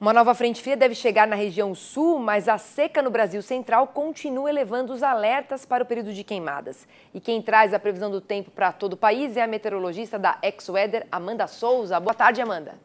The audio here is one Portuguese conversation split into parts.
Uma nova frente fria deve chegar na região sul, mas a seca no Brasil central continua elevando os alertas para o período de queimadas. E quem traz a previsão do tempo para todo o país é a meteorologista da Weather Amanda Souza. Boa tarde, Amanda.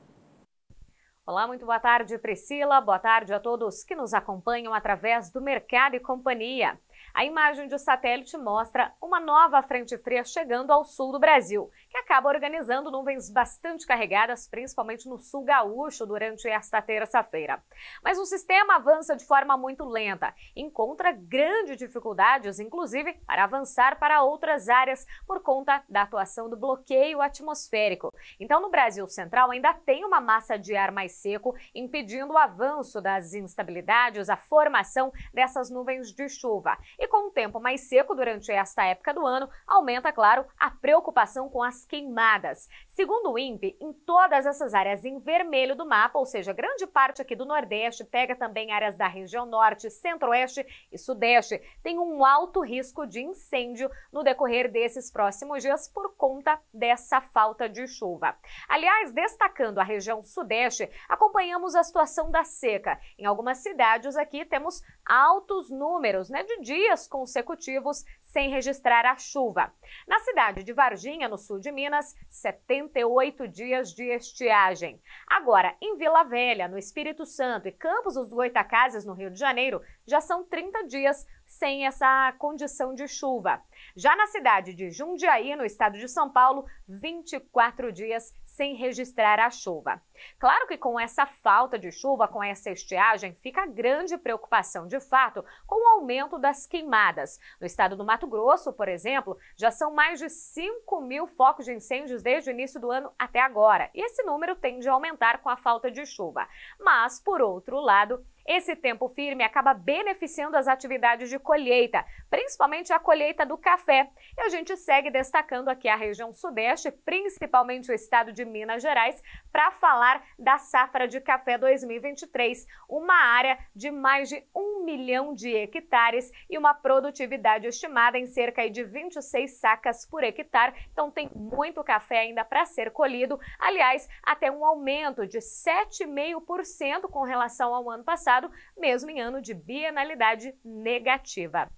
Olá, muito boa tarde, Priscila. Boa tarde a todos que nos acompanham através do Mercado e Companhia. A imagem de satélite mostra uma nova frente fria chegando ao sul do Brasil que acaba organizando nuvens bastante carregadas, principalmente no sul gaúcho, durante esta terça-feira. Mas o sistema avança de forma muito lenta, encontra grandes dificuldades, inclusive, para avançar para outras áreas por conta da atuação do bloqueio atmosférico. Então, no Brasil Central, ainda tem uma massa de ar mais seco impedindo o avanço das instabilidades, a formação dessas nuvens de chuva. E com o tempo mais seco durante esta época do ano, aumenta, claro, a preocupação com as queimadas. Segundo o INPE, em todas essas áreas em vermelho do mapa, ou seja, grande parte aqui do Nordeste, pega também áreas da região Norte, Centro-Oeste e Sudeste, tem um alto risco de incêndio no decorrer desses próximos dias por conta dessa falta de chuva. Aliás, destacando a região Sudeste, acompanhamos a situação da seca. Em algumas cidades aqui temos altos números né, de dias consecutivos sem registrar a chuva. Na cidade de Varginha, no sul de Minas, 78 dias de estiagem. Agora, em Vila Velha, no Espírito Santo e Campos dos Goitacazes, no Rio de Janeiro, já são 30 dias sem essa condição de chuva. Já na cidade de Jundiaí, no estado de São Paulo, 24 dias sem registrar a chuva. Claro que com essa falta de chuva, com essa estiagem, fica grande preocupação de fato com o aumento das queimadas. No estado do Mato Grosso, por exemplo, já são mais de 5 mil focos de incêndios desde o início do ano até agora. E esse número tende a aumentar com a falta de chuva. Mas, por outro lado, esse tempo firme acaba beneficiando as atividades de colheita, principalmente a colheita do café. E a gente segue destacando aqui a região sudeste, principalmente o estado de Minas Gerais, para falar da safra de café 2023, uma área de mais de um milhão de hectares e uma produtividade estimada em cerca de 26 sacas por hectare. Então tem muito café ainda para ser colhido. Aliás, até um aumento de 7,5% com relação ao ano passado resultado, mesmo em ano de bienalidade negativa.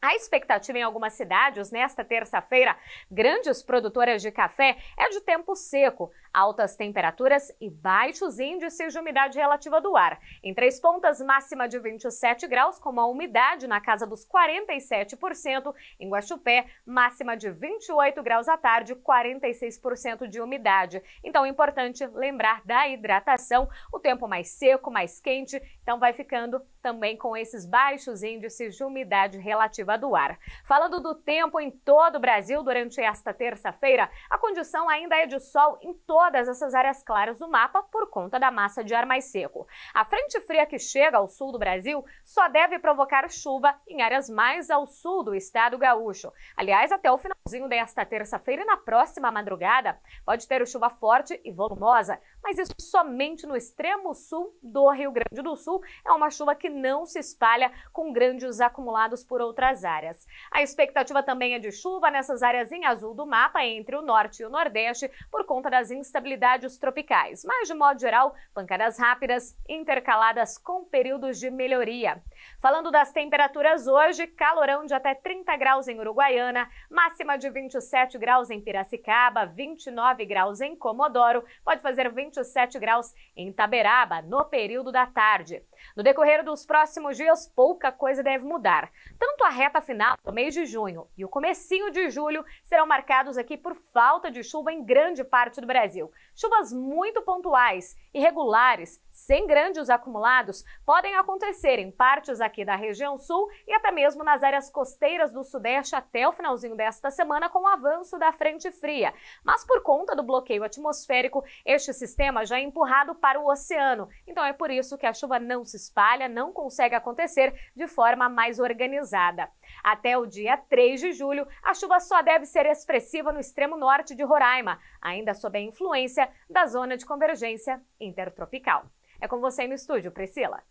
A expectativa em algumas cidades nesta terça-feira, grandes produtoras de café, é de tempo seco, altas temperaturas e baixos índices de umidade relativa do ar. Em Três Pontas, máxima de 27 graus, com uma umidade na casa dos 47%. Em Guaxupé, máxima de 28 graus à tarde, 46% de umidade. Então é importante lembrar da hidratação, o tempo mais seco, mais quente, então vai ficando também com esses baixos índices de umidade relativa do ar. Falando do tempo em todo o Brasil durante esta terça-feira, a condição ainda é de sol em todas essas áreas claras do mapa por conta da massa de ar mais seco. A frente fria que chega ao sul do Brasil só deve provocar chuva em áreas mais ao sul do estado gaúcho. Aliás, até o finalzinho desta terça-feira e na próxima madrugada, pode ter chuva forte e volumosa mas isso somente no extremo sul do Rio Grande do Sul. É uma chuva que não se espalha com grandes acumulados por outras áreas. A expectativa também é de chuva nessas áreas em azul do mapa, entre o norte e o nordeste, por conta das instabilidades tropicais. Mas, de modo geral, pancadas rápidas, intercaladas com períodos de melhoria. Falando das temperaturas hoje, calorão de até 30 graus em Uruguaiana, máxima de 27 graus em Piracicaba, 29 graus em Comodoro, pode fazer 20 7 graus em Taberaba no período da tarde. No decorrer dos próximos dias, pouca coisa deve mudar. Tanto a reta final do mês de junho e o comecinho de julho serão marcados aqui por falta de chuva em grande parte do Brasil. Chuvas muito pontuais, irregulares, sem grandes acumulados, podem acontecer em partes aqui da região sul e até mesmo nas áreas costeiras do sudeste até o finalzinho desta semana com o avanço da frente fria. Mas por conta do bloqueio atmosférico, este sistema sistema já é empurrado para o oceano. Então é por isso que a chuva não se espalha, não consegue acontecer de forma mais organizada. Até o dia 3 de julho, a chuva só deve ser expressiva no extremo norte de Roraima, ainda sob a influência da zona de convergência intertropical. É com você no estúdio, Priscila.